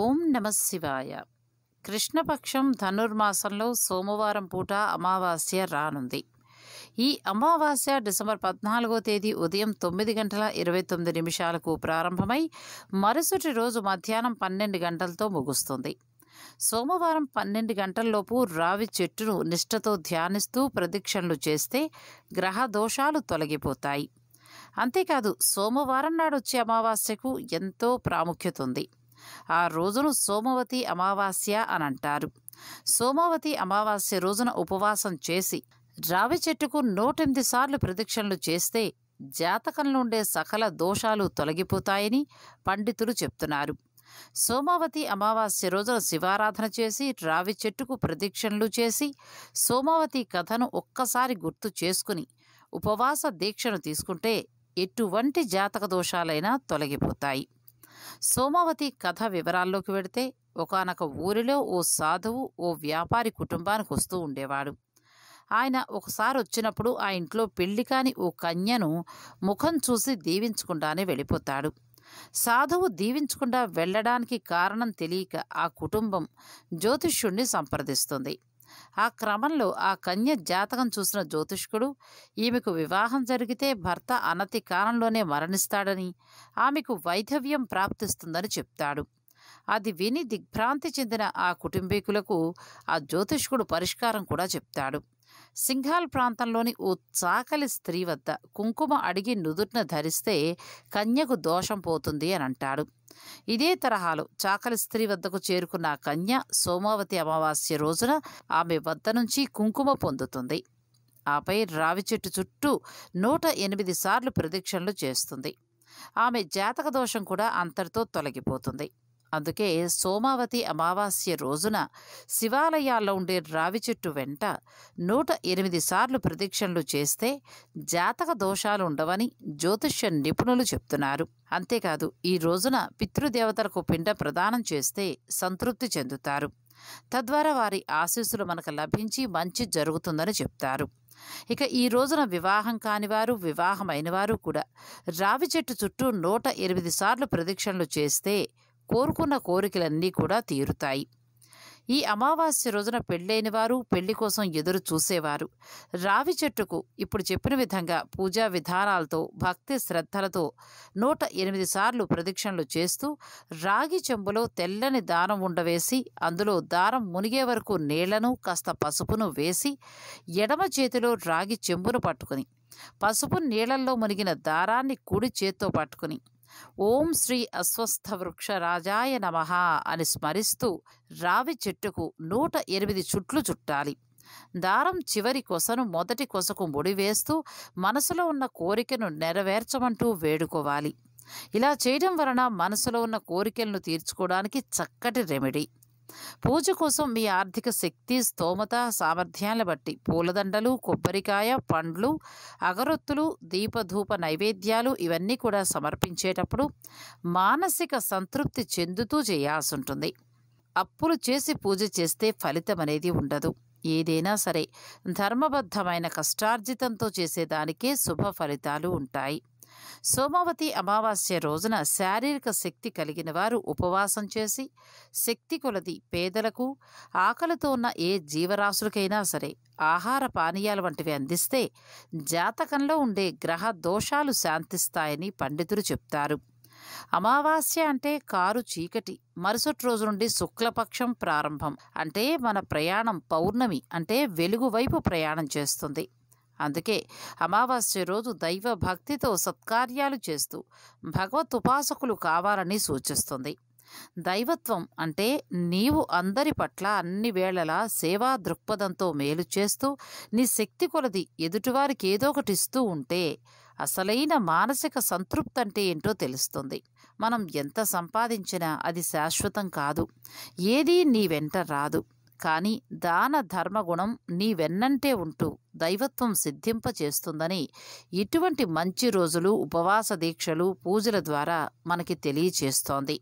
ఓం నమ శివాయ కృష్ణపక్షం ధనుర్మాసంలో సోమవారం పూట అమావాస్య రానుంది ఈ అమావాస్య డిసెంబర్ పద్నాలుగో తేదీ ఉదయం తొమ్మిది గంటల ఇరవై తొమ్మిది నిమిషాలకు ప్రారంభమై మరుసటి రోజు మధ్యాహ్నం పన్నెండు గంటలతో ముగుస్తుంది సోమవారం పన్నెండు గంటల్లోపు రావి చెట్టును నిష్ఠతో ధ్యానిస్తూ ప్రదక్షిణలు చేస్తే గ్రహ దోషాలు తొలగిపోతాయి అంతేకాదు సోమవారం నాడు వచ్చే అమావాస్యకు ఎంతో ప్రాముఖ్యత ఉంది ఆ రోజును సోమవతి అమావాస్య అని అంటారు సోమవతి అమావాస్య రోజున ఉపవాసం చేసి రావి చెట్టుకు నూటెనిమిది సార్లు ప్రదక్షిణలు చేస్తే జాతకంలో ఉండే సకల దోషాలు తొలగిపోతాయని పండితులు చెప్తున్నారు సోమావతి అమావాస్య రోజున శివారాధన చేసి రావి చెట్టుకు ప్రదక్షిణలు చేసి సోమావతి కథను ఒక్కసారి గుర్తు చేసుకుని ఉపవాస దీక్షను తీసుకుంటే ఎటువంటి జాతక దోషాలైనా తొలగిపోతాయి సోమావతి కథ వివరాల్లోకి వెడితే ఒకనొక ఊరిలో ఓ సాధువు ఓ వ్యాపారి కుటుంబానికి వస్తూ ఉండేవాడు ఆయన ఒకసారి వచ్చినప్పుడు ఆ ఇంట్లో పెళ్లి కాని ఓ కన్యను ముఖం చూసి దీవించకుండానే వెళ్ళిపోతాడు సాధువు దీవించకుండా వెళ్ళడానికి కారణం తెలియక ఆ కుటుంబం జ్యోతిష్యుణ్ణి సంప్రదిస్తుంది ఆ క్రమంలో ఆ కన్య జాతకం చూసిన జ్యోతిష్కుడు ఈమెకు వివాహం జరిగితే భర్త అనతి కాలంలోనే మరణిస్తాడని ఆమెకు వైధవ్యం ప్రాప్తిస్తుందని చెప్తాడు అది విని దిగ్భ్రాంతి చెందిన ఆ కుటుంబీకులకు ఆ జ్యోతిష్కుడు పరిష్కారం కూడా చెప్తాడు సింఘాల్ ప్రాంతంలోని ఓ చాకలి స్త్రీ వద్ద కుంకుమ అడిగి నుదుటిన ధరిస్తే కన్యకు దోషం పోతుంది అని అంటాడు ఇదే తరహాలో చాకలి స్త్రీ వద్దకు చేరుకున్న కన్య సోమావతి అమావాస్య రోజున ఆమె వద్ద నుంచి కుంకుమ పొందుతుంది ఆపై రావి చెట్టు చుట్టూ నూట ఎనిమిది సార్లు ప్రదక్షిణలు చేస్తుంది ఆమె జాతక దోషం కూడా అంతటితో తొలగిపోతుంది అందుకే సోమావతి అమావాస్య రోజున శివాలయాల్లో ఉండే రావి చెట్టు వెంట నూట ఎనిమిది సార్లు ప్రదీక్షణలు చేస్తే జాతక దోషాలు ఉండవని జ్యోతిష్య నిపుణులు చెప్తున్నారు అంతేకాదు ఈ రోజున పితృదేవతలకు పిండ ప్రదానం చేస్తే సంతృప్తి చెందుతారు తద్వారా వారి ఆశీస్సులు మనకు లభించి మంచి జరుగుతుందని చెప్తారు ఇక ఈ రోజున వివాహం కానివారు వివాహమైనవారు కూడా రావి చెట్టు చుట్టూ నూట ఎనిమిది సార్లు ప్రదక్షిణలు చేస్తే కోరుకున్న కోరికలన్నీ కూడా తీరుతాయి ఈ అమావాస్య రోజున పెళ్ళైన వారు పెళ్లి కోసం ఎదురు చూసేవారు రావి చెట్టుకు ఇప్పుడు చెప్పిన విధంగా పూజా విధానాలతో భక్తి శ్రద్ధలతో నూట ఎనిమిది సార్లు ప్రదక్షిణలు చేస్తూ రాగి చెంబులో తెల్లని దారం ఉండవేసి అందులో దారం మునిగే వరకు నీళ్లను కాస్త పసుపును వేసి ఎడమ చేతిలో రాగి చెంబును పట్టుకుని పసుపు నీళ్లల్లో మునిగిన దారాన్ని కుడి చేత్తో పట్టుకుని ఓం శ్రీ అస్వస్థ వృక్ష రాజాయ నమ అని స్మరిస్తూ రావి చెట్టుకు నూట ఎనిమిది చుట్లు చుట్టాలి దారం చివరి కొసను మొదటి కొసకు ముడివేస్తూ మనసులో ఉన్న కోరికను నెరవేర్చమంటూ వేడుకోవాలి ఇలా చేయడం వలన మనసులో ఉన్న కోరికలను తీర్చుకోవడానికి చక్కటి రెమెడీ పూజ కోసం మీ ఆర్థిక శక్తి స్తోమత సామర్థ్యాల బట్టి పూలదండలు కొబ్బరికాయ పండ్లు అగరొత్తులు దీపధూప నైవేద్యాలు ఇవన్నీ కూడా సమర్పించేటప్పుడు మానసిక సంతృప్తి చెందుతూ చేయాల్సి ఉంటుంది అప్పులు చేసి పూజ చేస్తే ఫలితం అనేది ఉండదు ఏదైనా సరే ధర్మబద్ధమైన కష్టార్జితంతో చేసేదానికే శుభ ఫలితాలు ఉంటాయి సోమవతి అమావాస్య రోజున శారీరక శక్తి కలిగిన వారు ఉపవాసం చేసి శక్తి కొలది పేదలకు ఆకలితో ఉన్న ఏ జీవరాశులకైనా సరే ఆహార పానీయాలు వంటివి అందిస్తే జాతకంలో ఉండే గ్రహ దోషాలు శాంతిస్తాయని పండితులు చెప్తారు అమావాస్య అంటే కారు చీకటి మరుసటి రోజు నుండి శుక్లపక్షం ప్రారంభం అంటే మన ప్రయాణం పౌర్ణమి అంటే వెలుగు వైపు ప్రయాణం చేస్తుంది అందుకే అమావాస్య రోజు దైవ భక్తితో సత్కార్యాలు చేస్తూ భగవత్ ఉపాసకులు కావాలని సూచిస్తుంది దైవత్వం అంటే నీవు అందరి పట్ల అన్ని వేళలా సేవా దృక్పథంతో మేలు చేస్తూ నీ శక్తి కొలది ఎదుటివారికి ఏదో ఒకటి ఇస్తూ ఉంటే అసలైన మానసిక సంతృప్తి అంటే ఏంటో తెలుస్తుంది మనం ఎంత సంపాదించినా అది శాశ్వతం కాదు ఏదీ నీ వెంట రాదు కాని దాన ధర్మగుణం నీ వెన్నంటే ఉంటూ దైవత్వం సిద్ధింపచేస్తుందని ఇటువంటి మంచి రోజులు ఉపవాస దీక్షలు పూజల ద్వారా మనకి తెలియచేస్తోంది